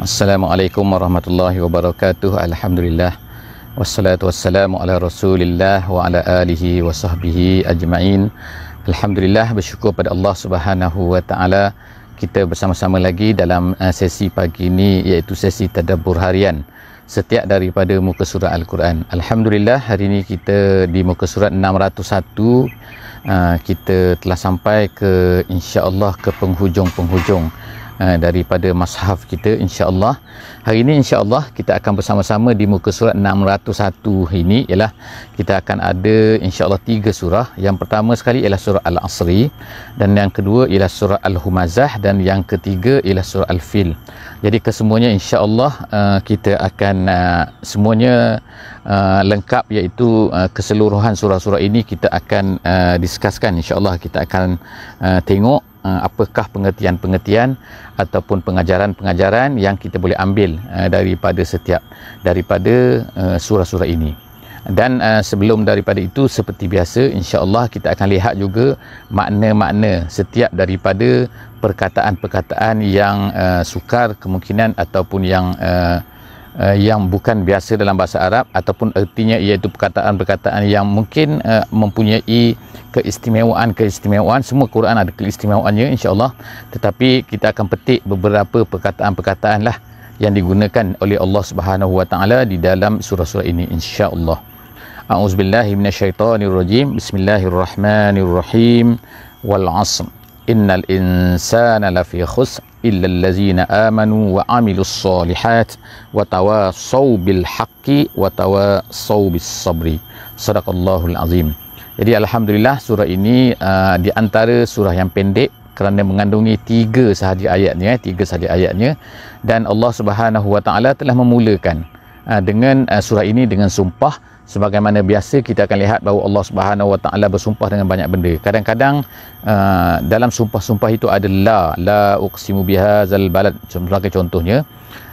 Assalamualaikum warahmatullahi wabarakatuh. Alhamdulillah. Wassalatu wassalamu ala Rasulillah wa ala alihi wa sahbihi ajma'in. Alhamdulillah bersyukur pada Allah Subhanahu wa taala kita bersama-sama lagi dalam eh, sesi pagi ini iaitu sesi tadabbur harian setiap daripada muka surat al-Quran. Alhamdulillah hari ini kita di muka surat 601 eh, kita telah sampai ke insya-Allah ke penghujung-penghujung. Ha, daripada mashaf kita insya-Allah. Hari ini insya-Allah kita akan bersama-sama di muka surat 601 ini ialah kita akan ada insya-Allah tiga surah. Yang pertama sekali ialah surah Al-Asri dan yang kedua ialah surah Al-Humazah dan yang ketiga ialah surah Al-Fil. Jadi kesemuanya insya-Allah uh, kita akan uh, semuanya uh, lengkap iaitu keseluruhan surah-surah ini kita akan diskuskan insya-Allah kita akan tengok Eh, apakah pengertian-pengertian ataupun pengajaran-pengajaran yang kita boleh ambil eh, daripada setiap daripada eh, surah-surah ini dan uh, sebelum daripada itu seperti biasa insya-Allah kita akan lihat juga makna-makna setiap daripada perkataan-perkataan yang uh, sukar kemungkinan ataupun yang uh, uh, yang bukan biasa dalam bahasa Arab ataupun ertinya iaitu perkataan-perkataan yang mungkin uh, mempunyai keistimewaan-keistimewaan semua Quran ada keistimewaannya insyaAllah tetapi kita akan petik beberapa perkataan-perkataan lah yang digunakan oleh Allah Subhanahu Wa Taala di dalam surah-surah ini insyaAllah أعوذ بالله من الشيطان الرجيم بسم الله الرحمن الرحيم إلا الذين wa وعملوا الصالحات وتواصوا بالحق وتواصوا بالصبر صدق الله Azim. Jadi Alhamdulillah surah ini uh, di surah yang pendek kerana mengandungi tiga sahaja ayatnya, eh, tiga sahaja ayatnya dan Allah Subhanahu Wa Taala telah memulakan uh, dengan uh, surah ini dengan sumpah sebagaimana biasa kita akan lihat bahawa Allah Subhanahu Wa Taala bersumpah dengan banyak benda. Kadang-kadang uh, dalam sumpah-sumpah itu ada la, la uqsimu bihazal balad sebagai contohnya.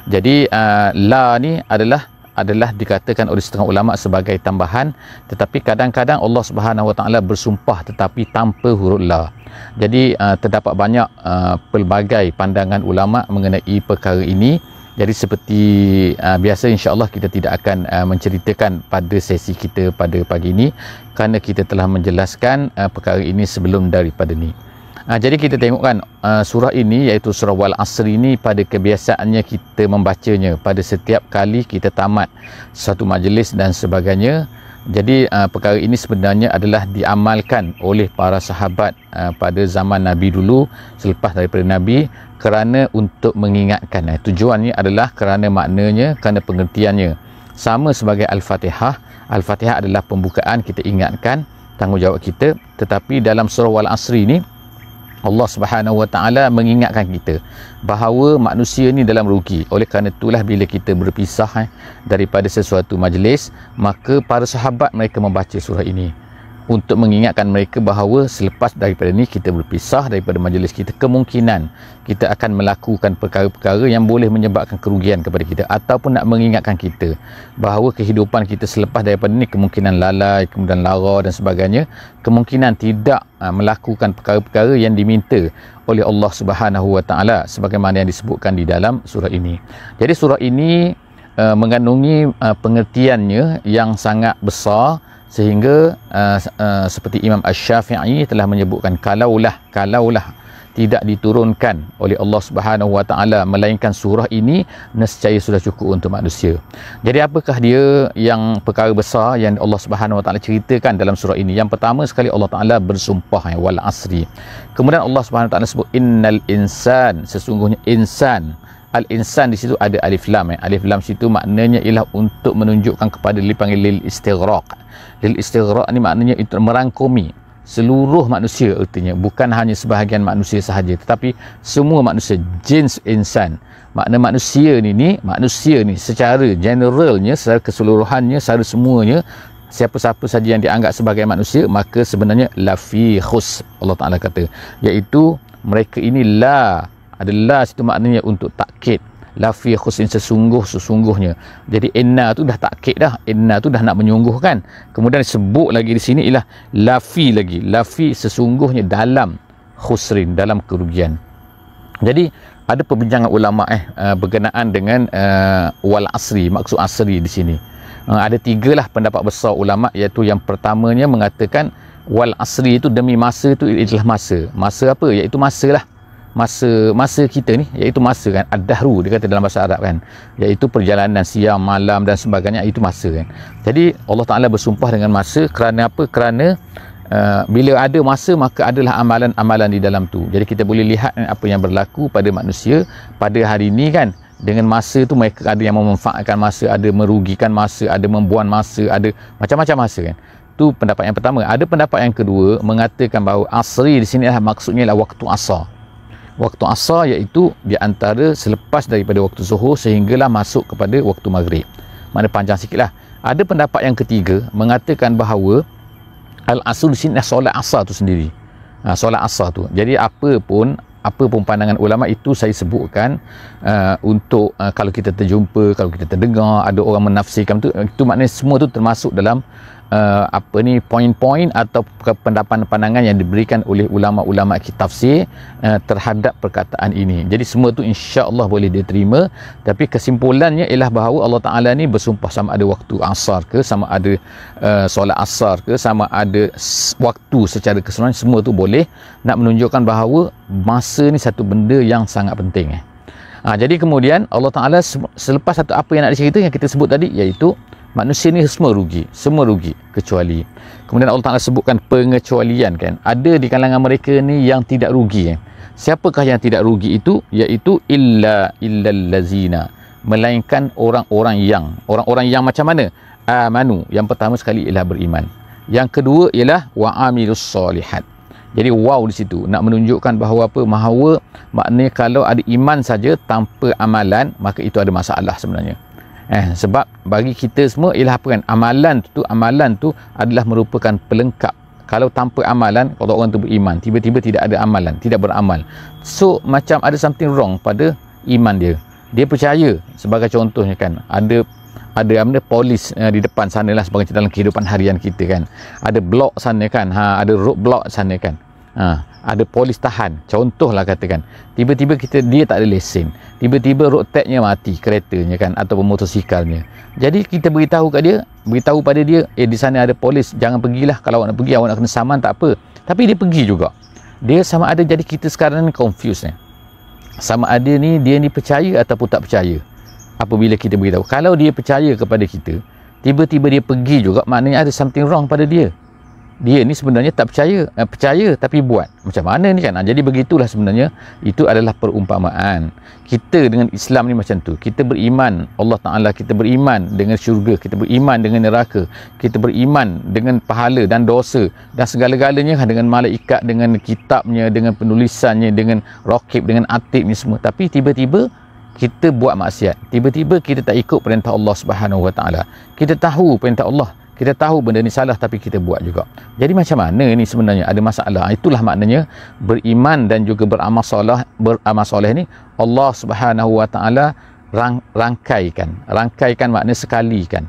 Jadi uh, la ni adalah adalah dikatakan oleh setengah ulama sebagai tambahan tetapi kadang-kadang Allah Subhanahu Wa Taala bersumpah tetapi tanpa huruf la. Jadi uh, terdapat banyak uh, pelbagai pandangan ulama mengenai perkara ini. Jadi seperti uh, biasa insya-Allah kita tidak akan uh, menceritakan pada sesi kita pada pagi ini kerana kita telah menjelaskan uh, perkara ini sebelum daripada ini. Nah, ha, jadi kita tengok kan uh, surah ini iaitu surah wal asri ini pada kebiasaannya kita membacanya pada setiap kali kita tamat satu majlis dan sebagainya. Jadi uh, perkara ini sebenarnya adalah diamalkan oleh para sahabat uh, pada zaman Nabi dulu selepas daripada Nabi kerana untuk mengingatkan. Eh. Tujuannya adalah kerana maknanya, kerana pengertiannya. Sama sebagai Al-Fatihah, Al-Fatihah adalah pembukaan kita ingatkan tanggungjawab kita tetapi dalam surah Wal Asri ini Allah Subhanahu Wa Taala mengingatkan kita bahawa manusia ni dalam rugi. Oleh kerana itulah bila kita berpisah eh, daripada sesuatu majlis, maka para sahabat mereka membaca surah ini untuk mengingatkan mereka bahawa selepas daripada ni kita berpisah daripada majlis kita kemungkinan kita akan melakukan perkara-perkara yang boleh menyebabkan kerugian kepada kita ataupun nak mengingatkan kita bahawa kehidupan kita selepas daripada ni kemungkinan lalai kemudian lara dan sebagainya kemungkinan tidak aa, ah, melakukan perkara-perkara yang diminta oleh Allah Subhanahu Wa Taala sebagaimana yang disebutkan di dalam surah ini jadi surah ini aa, ah, mengandungi aa, ah, pengertiannya yang sangat besar sehingga uh, uh, seperti Imam Ash-Shafi'i telah menyebutkan kalaulah kalaulah tidak diturunkan oleh Allah Subhanahu Wa Taala melainkan surah ini nescaya sudah cukup untuk manusia. Jadi apakah dia yang perkara besar yang Allah Subhanahu Wa Taala ceritakan dalam surah ini? Yang pertama sekali Allah Taala bersumpah ya, wal asri. Kemudian Allah Subhanahu Wa Taala sebut innal insan sesungguhnya insan al-insan di situ ada alif lam eh. alif lam situ maknanya ialah untuk menunjukkan kepada dipanggil lil istighraq lil istighraq ni maknanya itu merangkumi seluruh manusia artinya bukan hanya sebahagian manusia sahaja tetapi semua manusia jenis insan makna manusia ni ni manusia ni secara generalnya secara keseluruhannya secara semuanya siapa-siapa saja yang dianggap sebagai manusia maka sebenarnya lafi khus Allah Taala kata iaitu mereka ini la ada las itu maknanya untuk takkid lafi khusin sesungguh sesungguhnya jadi inna tu dah takkid dah inna tu dah nak menyungguhkan kemudian sebut lagi di sini ialah lafi lagi lafi sesungguhnya dalam khusrin dalam kerugian jadi ada perbincangan ulama eh, eh berkenaan dengan uh, wal asri maksud asri di sini uh, ada tiga lah pendapat besar ulama iaitu yang pertamanya mengatakan wal asri itu demi masa itu ialah masa masa apa iaitu masalah lah masa masa kita ni iaitu masa kan ad-dahru dia kata dalam bahasa Arab kan iaitu perjalanan siang malam dan sebagainya itu masa kan jadi Allah Taala bersumpah dengan masa kerana apa kerana uh, bila ada masa maka adalah amalan-amalan di dalam tu jadi kita boleh lihat kan apa yang berlaku pada manusia pada hari ini kan dengan masa tu mereka ada yang memanfaatkan masa ada merugikan masa ada membuang masa ada macam-macam masa kan tu pendapat yang pertama ada pendapat yang kedua mengatakan bahawa asri di sini adalah maksudnya adalah waktu asar waktu asar iaitu di antara selepas daripada waktu zuhur sehinggalah masuk kepada waktu maghrib mana panjang sikit lah ada pendapat yang ketiga mengatakan bahawa al-asul sinah solat asar tu sendiri ha, solat asar tu jadi apa pun apa pun pandangan ulama itu saya sebutkan uh, untuk uh, kalau kita terjumpa kalau kita terdengar ada orang menafsirkan itu itu maknanya semua tu termasuk dalam uh, apa ni poin-poin atau pendapat pandangan yang diberikan oleh ulama-ulama kita tafsir uh, terhadap perkataan ini. Jadi semua tu insya-Allah boleh diterima tapi kesimpulannya ialah bahawa Allah Taala ni bersumpah sama ada waktu asar ke sama ada uh, solat asar ke sama ada waktu secara keseluruhan semua tu boleh nak menunjukkan bahawa masa ni satu benda yang sangat penting. Ha, jadi kemudian Allah Ta'ala selepas satu apa yang nak diceritakan yang kita sebut tadi iaitu manusia ni semua rugi semua rugi kecuali kemudian Allah Ta'ala sebutkan pengecualian kan ada di kalangan mereka ni yang tidak rugi eh? siapakah yang tidak rugi itu iaitu illa lazina, melainkan orang-orang yang orang-orang yang macam mana amanu yang pertama sekali ialah beriman yang kedua ialah wa'amilus solihat jadi wow di situ nak menunjukkan bahawa apa mahawa maknanya kalau ada iman saja tanpa amalan maka itu ada masalah sebenarnya Eh, sebab bagi kita semua ialah apa kan? Amalan tu, amalan tu adalah merupakan pelengkap. Kalau tanpa amalan, kalau orang tu beriman, tiba-tiba tidak ada amalan, tidak beramal. So, macam ada something wrong pada iman dia. Dia percaya sebagai contohnya kan, ada ada apa polis eh, di depan sana lah sebagai dalam kehidupan harian kita kan. Ada blok sana kan, ha, ada road blok sana kan. Ha, ada polis tahan contohlah katakan tiba-tiba kita dia tak ada lesen tiba-tiba road tagnya mati keretanya kan ataupun motosikalnya jadi kita beritahu kat dia beritahu pada dia eh di sana ada polis jangan pergilah kalau awak nak pergi awak nak kena saman tak apa tapi dia pergi juga dia sama ada jadi kita sekarang ni confused ni sama ada ni dia ni percaya ataupun tak percaya apabila kita beritahu kalau dia percaya kepada kita tiba-tiba dia pergi juga maknanya ada something wrong pada dia dia ni sebenarnya tak percaya eh, percaya tapi buat macam mana ni kan ah, jadi begitulah sebenarnya itu adalah perumpamaan kita dengan Islam ni macam tu kita beriman Allah Ta'ala kita beriman dengan syurga kita beriman dengan neraka kita beriman dengan pahala dan dosa dan segala-galanya kan? dengan malaikat dengan kitabnya dengan penulisannya dengan rokib, dengan atib ni semua tapi tiba-tiba kita buat maksiat tiba-tiba kita tak ikut perintah Allah Subhanahu Wa Ta'ala kita tahu perintah Allah kita tahu benda ni salah tapi kita buat juga jadi macam mana ni sebenarnya ada masalah ah, itulah maknanya beriman dan juga beramal soleh beramal soleh ni Allah Subhanahu wa taala rang, rangkaikan rangkaikan makna sekali kan.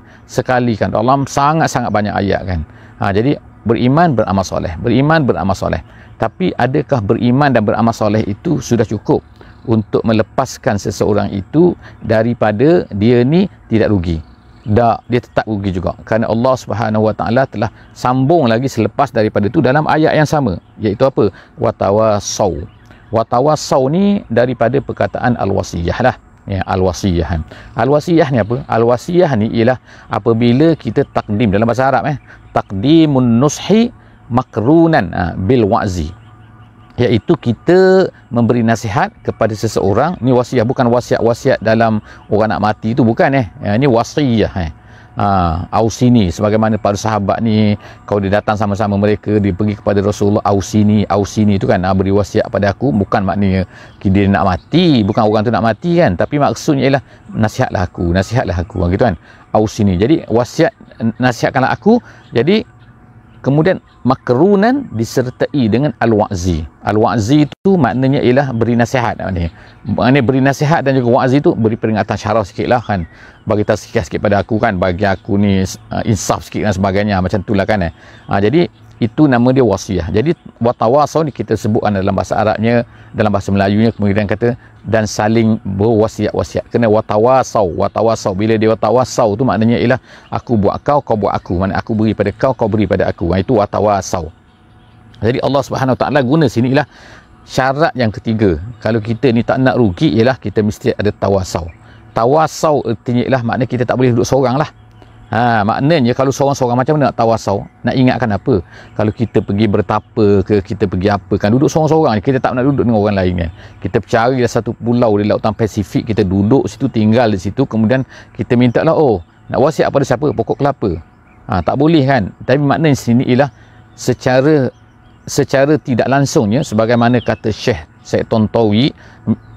dalam sangat-sangat banyak ayat kan ha, jadi beriman beramal soleh beriman beramal soleh tapi adakah beriman dan beramal soleh itu sudah cukup untuk melepaskan seseorang itu daripada dia ni tidak rugi tak, dia tetap rugi juga. Kerana Allah Subhanahu Wa Taala telah sambung lagi selepas daripada itu dalam ayat yang sama. Iaitu apa? Watawasau. Watawasau ni daripada perkataan al-wasiyah lah. Ya, al-wasiyah. Al-wasiyah ni apa? Al-wasiyah ni ialah apabila kita takdim dalam bahasa Arab eh. Takdimun nushi makrunan ha, bil wa'zi iaitu kita memberi nasihat kepada seseorang ni wasiat bukan wasiat-wasiat dalam orang nak mati tu bukan eh ya, ini wasiat eh ha, ausini sebagaimana para sahabat ni kau dia datang sama-sama mereka dia pergi kepada Rasulullah ausini ausini tu kan ha, beri wasiat pada aku bukan maknanya dia nak mati bukan orang tu nak mati kan tapi maksudnya ialah nasihatlah aku nasihatlah aku ha, gitu kan ausini jadi wasiat nasihatkanlah aku jadi kemudian makrunan disertai dengan al-wa'zi al-wa'zi itu maknanya ialah beri nasihat maknanya. beri nasihat dan juga wa'zi itu beri peringatan syarah sikit lah kan bagi tasikah sikit pada aku kan bagi aku ni uh, insaf sikit dan sebagainya macam itulah kan eh? uh, jadi itu nama dia wasiah. Jadi watawasau ni kita sebutkan dalam bahasa Arabnya, dalam bahasa Melayunya kemudian kata dan saling berwasiat-wasiat. Kena watawasau, watawasau. Bila dia watawasau tu maknanya ialah aku buat kau, kau buat aku. Mana aku beri pada kau, kau beri pada aku. Ha, itu watawasau. Jadi Allah Subhanahu Wa Taala guna sini ialah syarat yang ketiga. Kalau kita ni tak nak rugi ialah kita mesti ada tawasau. Tawasau artinya ialah maknanya kita tak boleh duduk seoranglah. Ha, maknanya kalau seorang-seorang macam mana nak tawasau, nak ingatkan apa? Kalau kita pergi bertapa ke kita pergi apa kan duduk seorang-seorang Kita tak nak duduk dengan orang lain kan. Kita cari satu pulau di lautan Pasifik, kita duduk situ, tinggal di situ. Kemudian kita minta lah, oh nak wasiat pada siapa? Pokok kelapa. Ha, tak boleh kan? Tapi maknanya sini ialah secara secara tidak langsungnya sebagaimana kata Syekh Syed Tontowi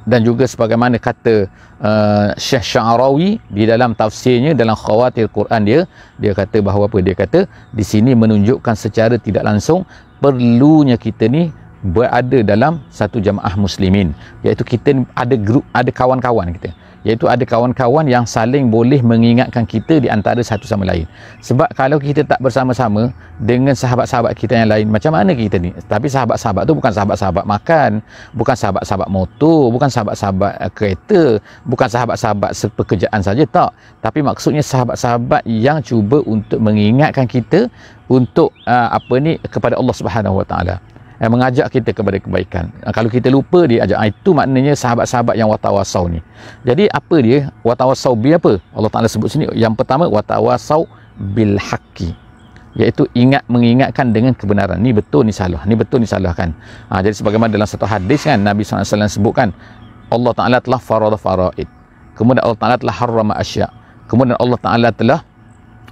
dan juga sebagaimana kata uh, Syekh Sya'rawi di dalam tafsirnya dalam khawatir Quran dia dia kata bahawa apa dia kata di sini menunjukkan secara tidak langsung perlunya kita ni berada dalam satu jamaah muslimin iaitu kita ada grup ada kawan-kawan kita iaitu ada kawan-kawan yang saling boleh mengingatkan kita di antara satu sama lain sebab kalau kita tak bersama-sama dengan sahabat-sahabat kita yang lain macam mana kita ni tapi sahabat-sahabat tu bukan sahabat-sahabat makan bukan sahabat-sahabat motor bukan sahabat-sahabat uh, kereta bukan sahabat-sahabat sepekerjaan saja tak tapi maksudnya sahabat-sahabat yang cuba untuk mengingatkan kita untuk uh, apa ni kepada Allah Subhanahu Wa Taala yang eh, mengajak kita kepada kebaikan kalau kita lupa dia ajak ah, itu maknanya sahabat-sahabat yang watawasau ni jadi apa dia watawasau bi apa Allah Ta'ala sebut sini yang pertama watawasau bil haqqi iaitu ingat mengingatkan dengan kebenaran ni betul ni salah ni betul ni salah kan ha, ah, jadi sebagaimana dalam satu hadis kan Nabi SAW sebutkan Allah Ta'ala telah farada faraid kemudian Allah Ta'ala telah harrama asya kemudian Allah Ta'ala telah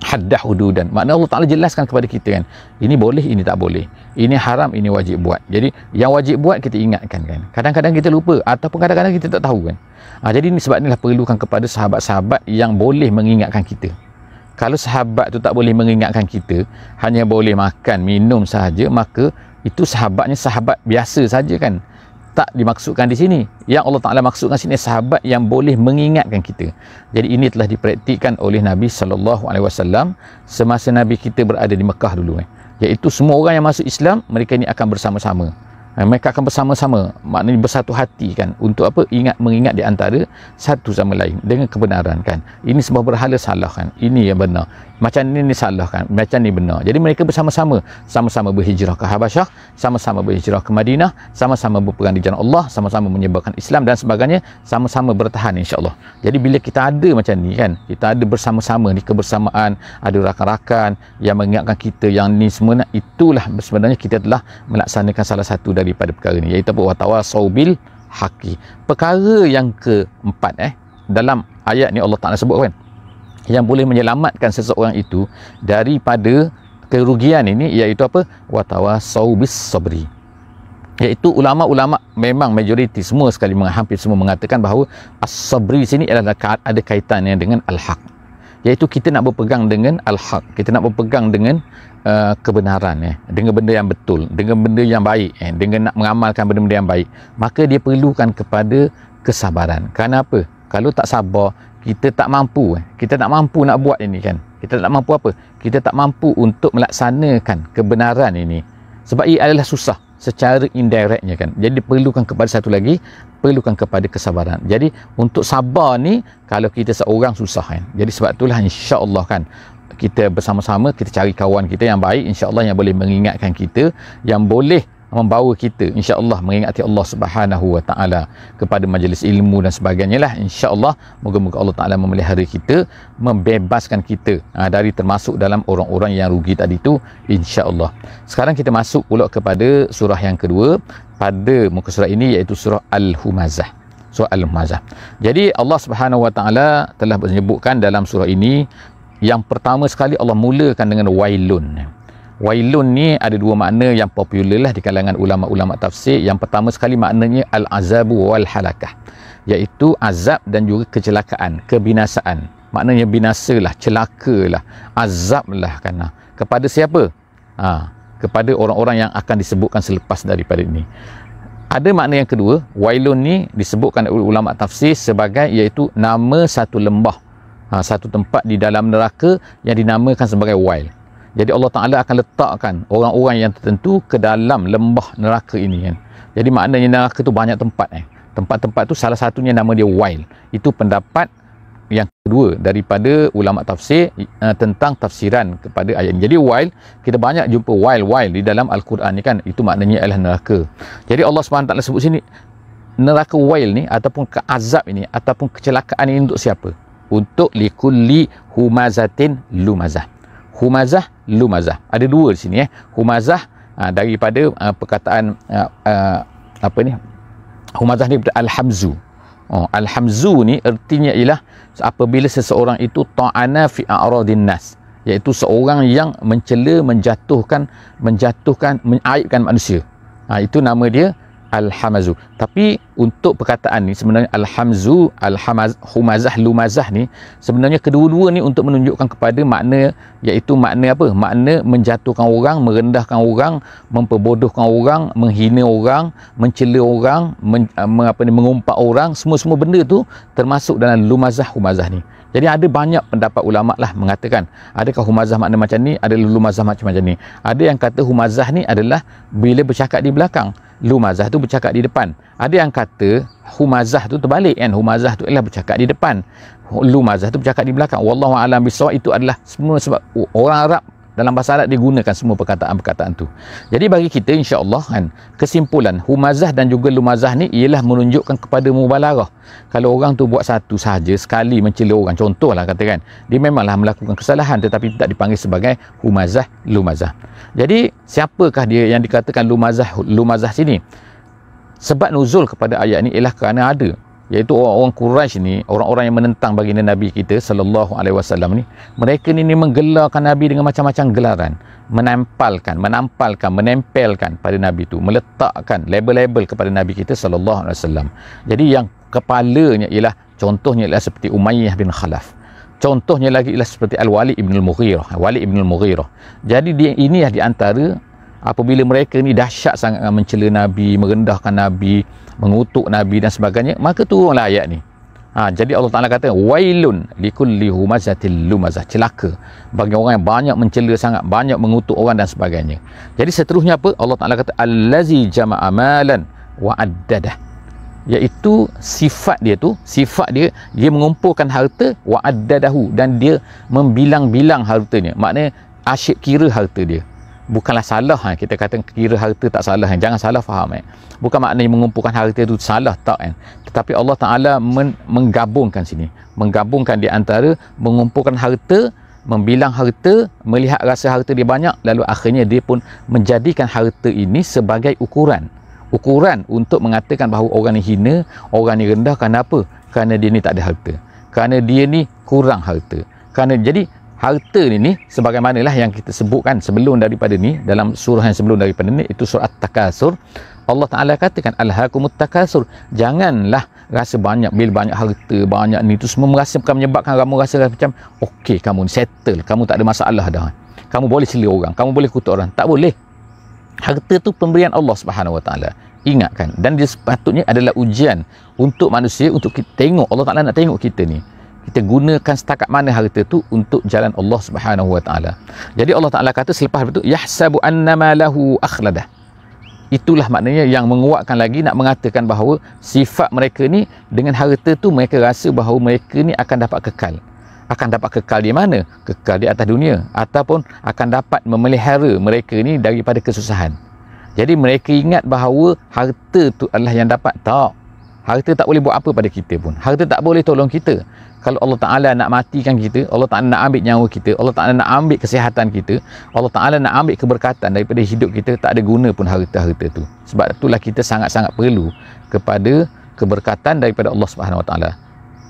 haddah hududan makna Allah Ta'ala jelaskan kepada kita kan ini boleh ini tak boleh ini haram ini wajib buat jadi yang wajib buat kita ingatkan kan kadang-kadang kita lupa ataupun kadang-kadang kita tak tahu kan ha, jadi ini sebab inilah perlukan kepada sahabat-sahabat yang boleh mengingatkan kita kalau sahabat tu tak boleh mengingatkan kita hanya boleh makan minum sahaja maka itu sahabatnya sahabat biasa saja kan tak dimaksudkan di sini yang Allah Taala maksudkan sini sahabat yang boleh mengingatkan kita jadi ini telah dipraktikkan oleh Nabi sallallahu alaihi wasallam semasa Nabi kita berada di Mekah dulu eh iaitu semua orang yang masuk Islam mereka ini akan bersama-sama eh, mereka akan bersama-sama maknanya bersatu hati kan untuk apa ingat mengingat di antara satu sama lain dengan kebenaran kan ini sebuah berhala salah kan ini yang benar macam ni ni salah kan macam ni benar jadi mereka bersama-sama sama-sama berhijrah ke Habasyah sama-sama berhijrah ke Madinah sama-sama berperang di jalan Allah sama-sama menyebabkan Islam dan sebagainya sama-sama bertahan insyaAllah jadi bila kita ada macam ni kan kita ada bersama-sama ni kebersamaan ada rakan-rakan yang mengingatkan kita yang ni semua itulah sebenarnya kita telah melaksanakan salah satu daripada perkara ni iaitu apa sawbil haki perkara yang keempat eh dalam ayat ni Allah Ta'ala sebut kan yang boleh menyelamatkan seseorang itu daripada kerugian ini iaitu apa watawa saubis sabri iaitu ulama-ulama memang majoriti semua sekali menghampir semua mengatakan bahawa as-sabri sini adalah ada kaitannya dengan al-haq iaitu kita nak berpegang dengan al-haq kita nak berpegang dengan uh, kebenaran eh dengan benda yang betul dengan benda yang baik eh dengan nak mengamalkan benda-benda yang baik maka dia perlukan kepada kesabaran kenapa kalau tak sabar kita tak mampu eh. kita tak mampu nak buat ini kan kita tak mampu apa kita tak mampu untuk melaksanakan kebenaran ini sebab ia adalah susah secara indirectnya kan jadi perlukan kepada satu lagi perlukan kepada kesabaran jadi untuk sabar ni kalau kita seorang susah kan jadi sebab itulah insya Allah kan kita bersama-sama kita cari kawan kita yang baik insya Allah yang boleh mengingatkan kita yang boleh membawa kita insya-Allah mengingati Allah Subhanahu wa taala kepada majlis ilmu dan sebagainya lah insya-Allah moga-moga Allah taala memelihara kita membebaskan kita ha, dari termasuk dalam orang-orang yang rugi tadi tu insya-Allah. Sekarang kita masuk pula kepada surah yang kedua pada muka surah ini iaitu surah Al-Humazah. Surah Al-Humazah. Jadi Allah Subhanahu wa taala telah menyebutkan dalam surah ini yang pertama sekali Allah mulakan dengan wailun. Wailun ni ada dua makna yang popular lah di kalangan ulama-ulama tafsir. Yang pertama sekali maknanya al-azabu wal halakah. Iaitu azab dan juga kecelakaan, kebinasaan. Maknanya binasa lah, celaka lah, azab lah. kan. Kepada siapa? Ha, kepada orang-orang yang akan disebutkan selepas daripada ini. Ada makna yang kedua, Wailun ni disebutkan oleh ulama tafsir sebagai iaitu nama satu lembah. Ha, satu tempat di dalam neraka yang dinamakan sebagai Wail. Jadi Allah Ta'ala akan letakkan orang-orang yang tertentu ke dalam lembah neraka ini kan. Jadi maknanya neraka tu banyak tempat eh. Tempat-tempat tu salah satunya nama dia Wa'il. Itu pendapat yang kedua daripada ulama tafsir uh, tentang tafsiran kepada ayat ini. Jadi Wa'il kita banyak jumpa Wa'il. Wa'il di dalam Al-Quran ni kan. Itu maknanya adalah neraka. Jadi Allah SWT sebut sini, neraka Wa'il ni ataupun keazab ini ataupun kecelakaan ini untuk siapa? Untuk likulli humazatin lumazah. Humazah lumazah. Ada dua di sini eh. Humazah aa, ah, daripada aa, ah, perkataan aa, ah, aa, apa ni? Humazah ni daripada Alhamzu Oh, al ni ertinya ialah apabila seseorang itu ta'ana fi a'radin nas iaitu seorang yang mencela menjatuhkan menjatuhkan menyaibkan manusia. Ha, itu nama dia Al-Hamazu. Tapi untuk perkataan ni sebenarnya Al-Hamzu, Al-Hamaz, Humazah, Lumazah ni sebenarnya kedua-dua ni untuk menunjukkan kepada makna iaitu makna apa? Makna menjatuhkan orang, merendahkan orang, memperbodohkan orang, menghina orang, mencela orang, men, eh, men, apa ni, mengumpat orang. Semua-semua benda tu termasuk dalam Lumazah, Humazah ni. Jadi ada banyak pendapat ulama' lah mengatakan adakah humazah makna macam ni, ada lulumazah macam macam ni. Ada yang kata humazah ni adalah bila bercakap di belakang. Lumazah tu bercakap di depan. Ada yang kata Humazah tu terbalik kan. Humazah tu ialah bercakap di depan. Lumazah tu bercakap di belakang. Wallahu alam bisawab itu adalah semua sebab orang Arab dalam bahasa Arab digunakan semua perkataan-perkataan tu. Jadi bagi kita insya-Allah kan kesimpulan humazah dan juga lumazah ni ialah menunjukkan kepada mubalarah. Kalau orang tu buat satu sahaja sekali mencela orang contohlah kata kan dia memanglah melakukan kesalahan tetapi tidak dipanggil sebagai humazah lumazah. Jadi siapakah dia yang dikatakan lumazah lumazah sini? Sebab nuzul kepada ayat ni ialah kerana ada iaitu orang-orang Quraisy ni orang-orang yang menentang baginda Nabi kita sallallahu alaihi wasallam ni mereka ni, ni menggelarkan Nabi dengan macam-macam gelaran menampalkan menampalkan menempelkan pada Nabi tu meletakkan label-label kepada Nabi kita sallallahu alaihi wasallam jadi yang kepalanya ialah contohnya ialah seperti Umayyah bin Khalaf contohnya lagi ialah seperti Al-Walid bin Al-Mughirah Walid bin Al-Mughirah jadi dia ini di antara apabila mereka ni dahsyat sangat mencela Nabi merendahkan Nabi mengutuk nabi dan sebagainya maka turunlah ayat ni ha, jadi Allah Taala kata wailun likulli humazatil lumazah celaka bagi orang yang banyak mencela sangat banyak mengutuk orang dan sebagainya jadi seterusnya apa Allah Taala kata allazi jama'a malan wa addadah iaitu sifat dia tu sifat dia dia mengumpulkan harta wa addadahu dan dia membilang-bilang hartanya maknanya asyik kira harta dia bukanlah salah eh. kita kata kira harta tak salah eh. jangan salah faham eh. bukan maknanya mengumpulkan harta itu salah tak eh. tetapi Allah Ta'ala men- menggabungkan sini menggabungkan di antara mengumpulkan harta membilang harta melihat rasa harta dia banyak lalu akhirnya dia pun menjadikan harta ini sebagai ukuran ukuran untuk mengatakan bahawa orang ni hina orang ni rendah kenapa? kerana dia ni tak ada harta kerana dia ni kurang harta kerana jadi harta ni ni sebagaimanalah yang kita sebutkan sebelum daripada ni dalam surah yang sebelum daripada ni itu surah takasur Allah Taala katakan alhaqumut takasur janganlah rasa banyak bil banyak harta banyak ni tu semua merasa menyebabkan kamu rasa, macam okey kamu ni settle kamu tak ada masalah dah kamu boleh celi orang kamu boleh kutuk orang tak boleh harta tu pemberian Allah Subhanahu Wa Taala ingatkan dan dia sepatutnya adalah ujian untuk manusia untuk kita tengok Allah Taala nak tengok kita ni kita gunakan setakat mana harta tu untuk jalan Allah Subhanahu Wa Taala. Jadi Allah Taala kata selepas itu yahsabu annama lahu akhladah. Itulah maknanya yang menguatkan lagi nak mengatakan bahawa sifat mereka ni dengan harta tu mereka rasa bahawa mereka ni akan dapat kekal. Akan dapat kekal di mana? Kekal di atas dunia ataupun akan dapat memelihara mereka ni daripada kesusahan. Jadi mereka ingat bahawa harta tu adalah yang dapat tak Harta tak boleh buat apa pada kita pun. Harta tak boleh tolong kita. Kalau Allah Ta'ala nak matikan kita, Allah Ta'ala nak ambil nyawa kita, Allah Ta'ala nak ambil kesihatan kita, Allah Ta'ala nak ambil keberkatan daripada hidup kita, tak ada guna pun harta-harta tu. Sebab itulah kita sangat-sangat perlu kepada keberkatan daripada Allah Subhanahu Wa Ta'ala.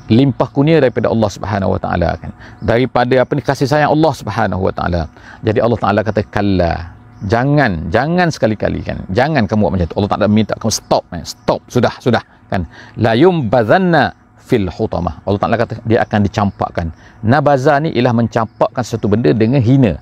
Limpah kurnia daripada Allah Subhanahu Wa Ta'ala kan. Daripada apa ni kasih sayang Allah Subhanahu Wa Ta'ala. Jadi Allah Ta'ala kata kalla jangan jangan sekali-kali kan jangan kamu buat macam tu Allah tak ada minta kamu stop man. stop sudah sudah kan la yumbazanna fil hutamah Allah Taala kata dia akan dicampakkan nabaza ni ialah mencampakkan sesuatu benda dengan hina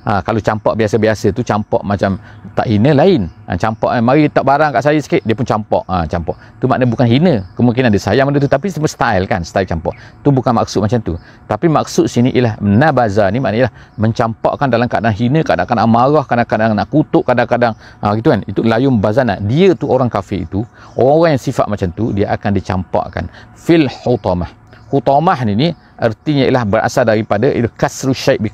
Ha, kalau campak biasa-biasa tu campak macam tak hina lain. Ha, campak eh, mari tak barang kat saya sikit dia pun campak. Ha, campak. Tu makna bukan hina. Kemungkinan dia sayang benda tu tapi semua style kan, style campak. Tu bukan maksud macam tu. Tapi maksud sini ialah nabaza ni maknanya ialah mencampakkan dalam keadaan hina, kadang-kadang marah, kadang-kadang nak kutuk, kadang-kadang ha, gitu kan. Itu layum bazana. Dia tu orang kafir itu, orang-orang yang sifat macam tu dia akan dicampakkan fil hutamah. Hutamah ni ni artinya ialah berasal daripada il kasru syai bi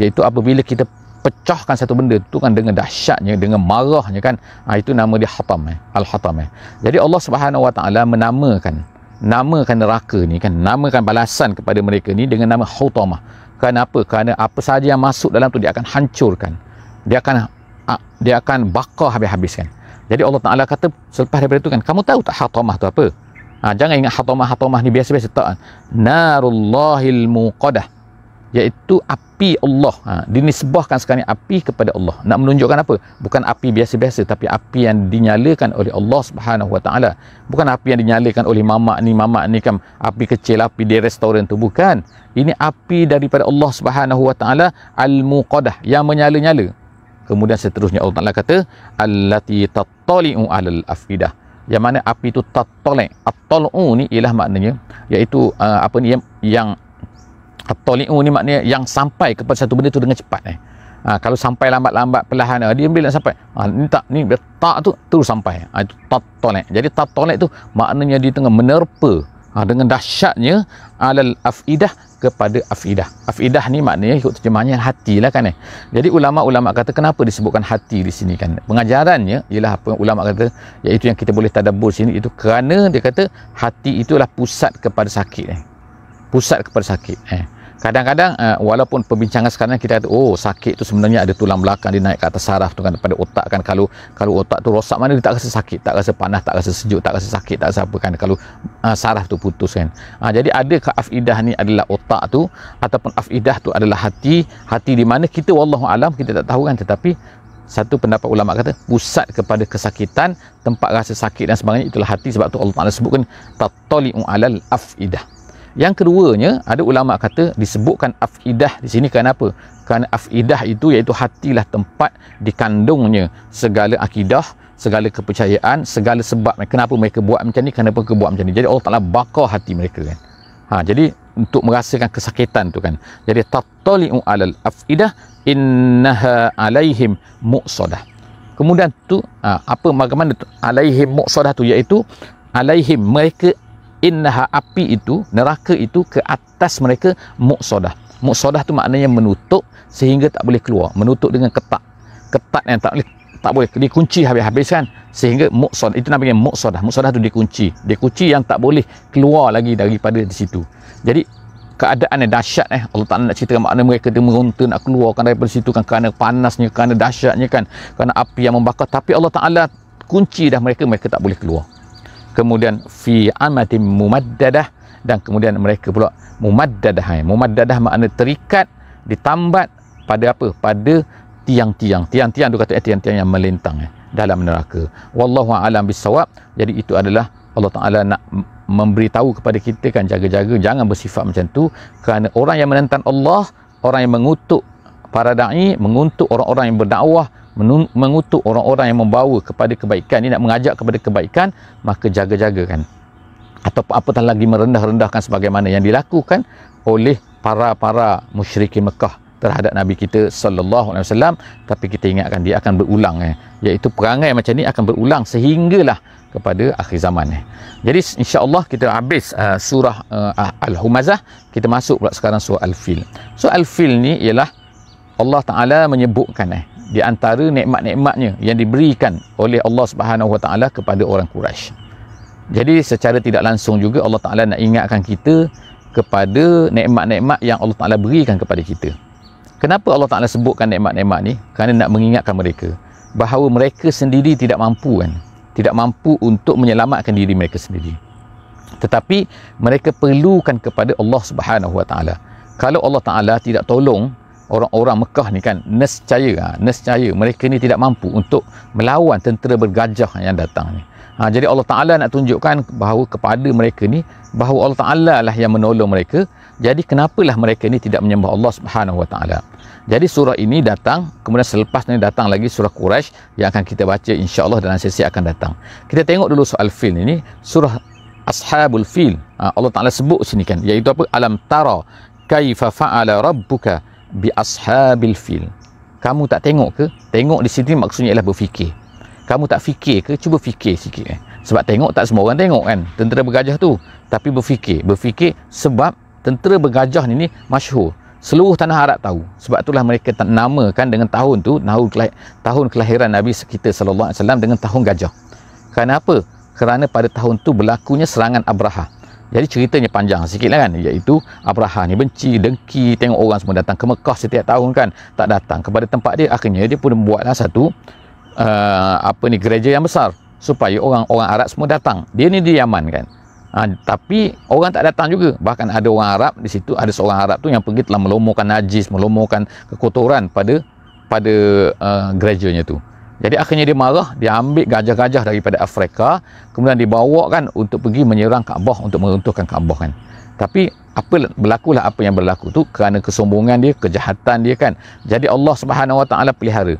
iaitu apabila kita pecahkan satu benda tu kan dengan dahsyatnya dengan marahnya kan ha, itu nama dia hatam eh? al hatam eh? jadi Allah Subhanahu Wa Taala menamakan namakan neraka ni kan namakan balasan kepada mereka ni dengan nama hutamah kenapa kerana apa saja yang masuk dalam tu dia akan hancurkan dia akan ah, dia akan bakar habis-habis kan jadi Allah Taala kata selepas daripada tu kan kamu tahu tak hatamah tu apa ha, jangan ingat hatamah hatamah ni biasa-biasa tak narullahil muqadah iaitu api Allah ha, dinisbahkan sekarang api kepada Allah nak menunjukkan apa bukan api biasa-biasa tapi api yang dinyalakan oleh Allah Subhanahu Wa Taala bukan api yang dinyalakan oleh mamak ni mamak ni kan api kecil api di restoran tu bukan ini api daripada Allah Subhanahu Wa Taala al-muqaddah yang menyala-nyala kemudian seterusnya Allah Taala kata allati tattali'u alal afidah yang mana api itu tatolek atolu ni ialah maknanya iaitu uh, apa ni yang, yang At-Tali'u oh, ni maknanya yang sampai kepada satu benda tu dengan cepat eh. Ha, kalau sampai lambat-lambat perlahan ha, dia bila nak sampai ha, ni tak ni tak tu terus sampai ha, itu tatolek jadi tatolek tu maknanya dia tengah menerpa ha, dengan dahsyatnya alal afidah kepada afidah afidah ni maknanya ikut terjemahnya hati lah kan eh jadi ulama-ulama kata kenapa disebutkan hati di sini kan pengajarannya ialah apa ulama kata iaitu yang kita boleh tadabur sini itu kerana dia kata hati itulah pusat kepada sakit eh pusat kepada sakit eh kadang-kadang uh, walaupun perbincangan sekarang kita kata oh sakit tu sebenarnya ada tulang belakang dia naik ke atas saraf tu kan daripada otak kan kalau kalau otak tu rosak mana dia tak rasa sakit tak rasa panas tak rasa sejuk tak rasa sakit tak rasa apa kan kalau uh, saraf tu putus kan uh, jadi ada ke afidah ni adalah otak tu ataupun afidah tu adalah hati hati di mana kita wallahu alam kita tak tahu kan tetapi satu pendapat ulama kata pusat kepada kesakitan tempat rasa sakit dan sebagainya itulah hati sebab tu Allah Taala sebutkan tatali'u alal afidah yang keduanya, ada ulama kata disebutkan afidah di sini kenapa? Kerana afidah itu iaitu hatilah tempat dikandungnya segala akidah, segala kepercayaan, segala sebab kenapa mereka buat macam ni, kenapa mereka buat macam ni. Jadi Allah Ta'ala bakar hati mereka kan. Ha, jadi untuk merasakan kesakitan tu kan. Jadi tatali'u alal afidah innaha alaihim mu'sadah. Kemudian tu ha, apa bagaimana tu alaihim muqsadah tu iaitu alaihim mereka innaha api itu neraka itu ke atas mereka muksodah muksodah tu maknanya menutup sehingga tak boleh keluar menutup dengan ketak. Ketak yang tak boleh tak boleh dikunci habis-habis kan sehingga muksodah itu namanya muksodah muksodah tu dikunci dikunci yang tak boleh keluar lagi daripada di situ jadi keadaan yang dahsyat eh Allah Taala nak cerita makna mereka dia meronta nak keluarkan daripada situ kan kerana panasnya kerana dahsyatnya kan kerana api yang membakar tapi Allah Taala kunci dah mereka mereka tak boleh keluar kemudian fi amatin mumaddadah dan kemudian mereka pula mumaddadah mumaddadah makna terikat ditambat pada apa pada tiang-tiang tiang-tiang tu kata eh, tiang-tiang yang melintang eh, dalam neraka wallahu alam bisawab jadi itu adalah Allah Taala nak memberitahu kepada kita kan jaga-jaga jangan bersifat macam tu kerana orang yang menentang Allah orang yang mengutuk para da'i mengutuk orang-orang yang berdakwah mengutuk orang-orang yang membawa kepada kebaikan ini nak mengajak kepada kebaikan maka jaga-jagakan atau apatah lagi merendah-rendahkan sebagaimana yang dilakukan oleh para-para musyriki Mekah terhadap Nabi kita sallallahu alaihi wasallam tapi kita ingatkan dia akan berulang eh iaitu perangai macam ni akan berulang sehinggalah kepada akhir zaman eh. Jadi insya-Allah kita habis uh, surah uh, ah, Al-Humazah, kita masuk pula sekarang surah Al-Fil. So Al-Fil ni ialah Allah Taala menyebutkan eh di antara nikmat-nikmatnya yang diberikan oleh Allah Subhanahu Wa Taala kepada orang Quraisy. Jadi secara tidak langsung juga Allah Taala nak ingatkan kita kepada nikmat-nikmat yang Allah Taala berikan kepada kita. Kenapa Allah Taala sebutkan nikmat-nikmat ni? Kerana nak mengingatkan mereka bahawa mereka sendiri tidak mampu kan. Tidak mampu untuk menyelamatkan diri mereka sendiri. Tetapi mereka perlukan kepada Allah Subhanahu Wa Taala. Kalau Allah Taala tidak tolong, orang-orang Mekah ni kan nescaya ha, nescaya mereka ni tidak mampu untuk melawan tentera bergajah yang datang ni ha, jadi Allah Ta'ala nak tunjukkan bahawa kepada mereka ni bahawa Allah Ta'ala lah yang menolong mereka jadi kenapalah mereka ni tidak menyembah Allah Subhanahu Wa Ta'ala jadi surah ini datang kemudian selepas ni datang lagi surah Quraisy yang akan kita baca insya-Allah dalam sesi akan datang. Kita tengok dulu soal fil ini surah Ashabul Fil. Ha, Allah Taala sebut sini kan iaitu apa alam tara kaifa faala rabbuka bi ashabil fil. Kamu tak tengok ke? Tengok di sini maksudnya ialah berfikir. Kamu tak fikir ke? Cuba fikir sikit eh. Sebab tengok tak semua orang tengok kan tentera bergajah tu. Tapi berfikir, berfikir sebab tentera bergajah ni ni masyhur. Seluruh tanah Arab tahu. Sebab itulah mereka tak namakan dengan tahun tu, tahun, tahun kelahiran Nabi kita sallallahu alaihi wasallam dengan tahun gajah. Kenapa? Kerana pada tahun tu berlakunya serangan Abraha. Jadi ceritanya panjang sikit lah kan Iaitu Abraha ni benci, dengki Tengok orang semua datang ke Mekah setiap tahun kan Tak datang kepada tempat dia Akhirnya dia pun buatlah satu uh, Apa ni, gereja yang besar Supaya orang-orang Arab semua datang Dia ni di Yaman kan ha, Tapi orang tak datang juga Bahkan ada orang Arab di situ Ada seorang Arab tu yang pergi telah melomokan najis Melomokan kekotoran pada Pada uh, gerejanya tu jadi akhirnya dia marah, dia ambil gajah-gajah daripada Afrika, kemudian dibawa kan untuk pergi menyerang Kaabah untuk meruntuhkan Kaabah kan. Tapi apa berlaku lah apa yang berlaku tu kerana kesombongan dia, kejahatan dia kan. Jadi Allah Subhanahu Wa Taala pelihara.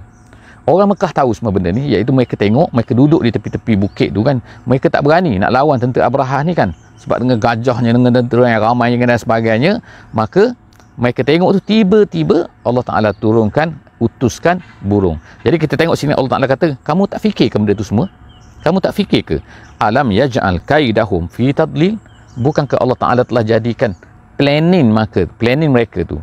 Orang Mekah tahu semua benda ni iaitu mereka tengok, mereka duduk di tepi-tepi bukit tu kan. Mereka tak berani nak lawan tentera Abraha ni kan. Sebab dengan gajahnya, dengan tentera yang ramai dan sebagainya. Maka mereka tengok tu tiba-tiba Allah Ta'ala turunkan utuskan burung. Jadi kita tengok sini Allah Taala kata, kamu tak fikir ke benda tu semua? Kamu tak fikir ke? Alam yaj'al kaidahum fi tadlil? ke Allah Taala telah jadikan planning mereka, planning mereka tu?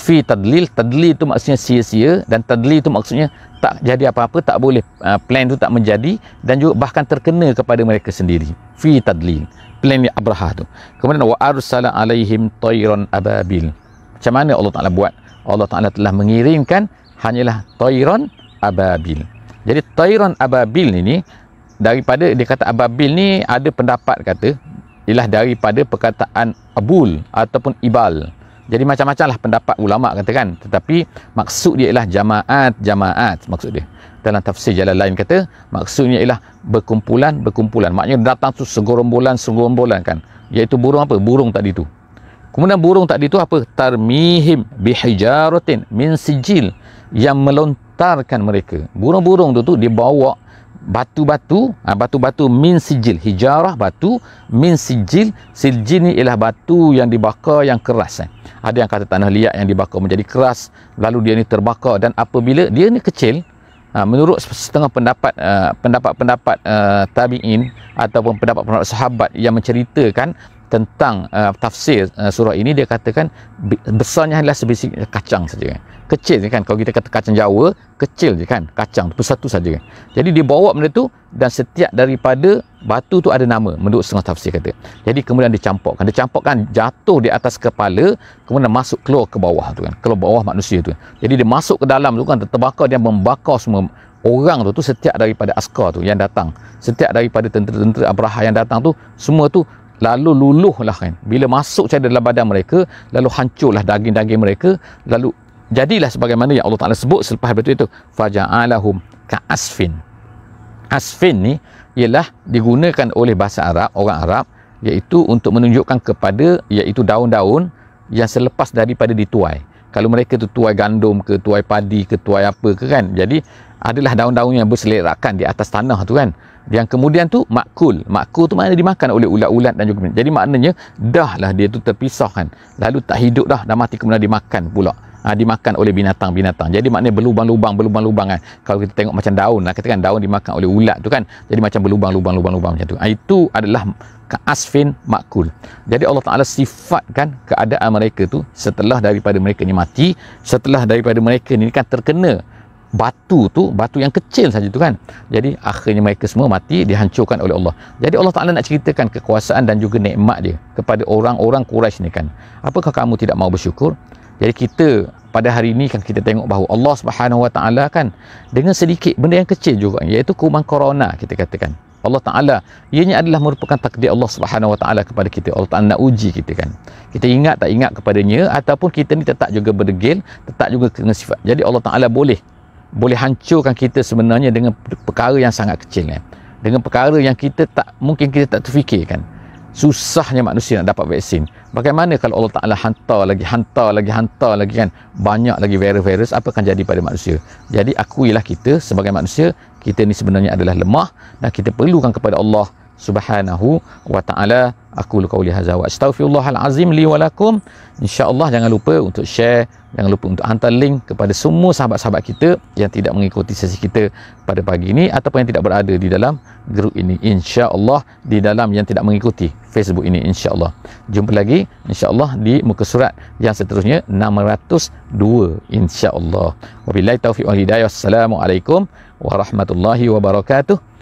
Fi tadlil, tadlil tu maksudnya sia-sia dan tadlil tu maksudnya tak jadi apa-apa, tak boleh uh, plan tu tak menjadi dan juga bahkan terkena kepada mereka sendiri. Fi tadlil, plan Abraha tu. Kemudian wa arsala alaihim tayran ababil. Macam mana Allah Taala buat? Allah Ta'ala telah mengirimkan hanyalah Tairan Ababil. Jadi Tairan Ababil ini daripada dia kata Ababil ni ada pendapat kata ialah daripada perkataan Abul ataupun Ibal. Jadi macam-macam lah pendapat ulama kata kan. Tetapi maksud dia ialah jamaat-jamaat maksud dia. Dalam tafsir jalan lain kata maksudnya ialah berkumpulan-berkumpulan. Maknanya datang tu segerombolan-segerombolan kan. Iaitu burung apa? Burung tadi tu. Kemudian burung tadi tu apa? Tarmihim bihijaratin min sijil yang melontarkan mereka. Burung-burung tu tu dibawa batu-batu, ha, batu-batu min sijil, hijarah batu, min sijil, sijil ni ialah batu yang dibakar yang keras. Eh. Ada yang kata tanah liat yang dibakar menjadi keras, lalu dia ni terbakar dan apabila dia ni kecil, ha, menurut setengah pendapat ha, pendapat-pendapat uh, tabi'in ataupun pendapat-pendapat sahabat yang menceritakan tentang uh, tafsir uh, surah ini dia katakan besarnya adalah sebiji kacang saja kan? kecil je kan kalau kita kata kacang jawa kecil je kan kacang tu satu saja kan? jadi dia bawa benda tu dan setiap daripada batu tu ada nama menurut setengah tafsir kata jadi kemudian dicampurkan dicampurkan jatuh di atas kepala kemudian masuk keluar ke bawah tu kan keluar bawah manusia tu jadi dia masuk ke dalam tu kan terbakar dia membakar semua orang tu tu setiap daripada askar tu yang datang setiap daripada tentera-tentera abrahah yang datang tu semua tu lalu luluhlah kan bila masuk cahaya dalam badan mereka lalu hancurlah daging-daging mereka lalu jadilah sebagaimana yang Allah Taala sebut selepas itu itu faja'alahum ka'asfin asfin ni ialah digunakan oleh bahasa Arab orang Arab iaitu untuk menunjukkan kepada iaitu daun-daun yang selepas daripada dituai kalau mereka tu tuai gandum ke tuai padi ke tuai apa ke kan jadi adalah daun-daun yang berselerakan di atas tanah tu kan yang kemudian tu makul makul tu maknanya dimakan oleh ulat-ulat dan juga binatang. jadi maknanya dah lah dia tu terpisahkan lalu tak hidup dah dah mati kemudian dimakan pula ha, dimakan oleh binatang-binatang jadi maknanya berlubang-lubang berlubang-lubang kan kalau kita tengok macam daun lah kan daun dimakan oleh ulat tu kan jadi macam berlubang-lubang lubang-lubang macam tu ha, itu adalah asfin makul jadi Allah Ta'ala sifatkan keadaan mereka tu setelah daripada mereka ni mati setelah daripada mereka ni kan terkena batu tu batu yang kecil saja tu kan jadi akhirnya mereka semua mati dihancurkan oleh Allah jadi Allah Taala nak ceritakan kekuasaan dan juga nekmat dia kepada orang-orang Quraisy ni kan apakah kamu tidak mau bersyukur jadi kita pada hari ini kan kita tengok bahawa Allah Subhanahu Wa Taala kan dengan sedikit benda yang kecil juga iaitu kuman corona kita katakan Allah Taala ianya adalah merupakan takdir Allah Subhanahu Wa Taala kepada kita Allah Taala nak uji kita kan kita ingat tak ingat kepadanya ataupun kita ni tetap juga berdegil tetap juga kena sifat jadi Allah Taala boleh boleh hancurkan kita sebenarnya dengan perkara yang sangat kecil eh? dengan perkara yang kita tak mungkin kita tak terfikirkan susahnya manusia nak dapat vaksin bagaimana kalau Allah Ta'ala hantar lagi hantar lagi hantar lagi kan banyak lagi virus-virus apa akan jadi pada manusia jadi akuilah kita sebagai manusia kita ni sebenarnya adalah lemah dan kita perlukan kepada Allah Subhanahu Wa Ta'ala aku luka uli hadza wa astaghfirullahalazim li wa lakum insyaallah jangan lupa untuk share jangan lupa untuk hantar link kepada semua sahabat-sahabat kita yang tidak mengikuti sesi kita pada pagi ini ataupun yang tidak berada di dalam grup ini insyaallah di dalam yang tidak mengikuti Facebook ini insyaallah jumpa lagi insyaallah di muka surat yang seterusnya 602 insyaallah wabillahi taufiq wal hidayah wassalamualaikum warahmatullahi wabarakatuh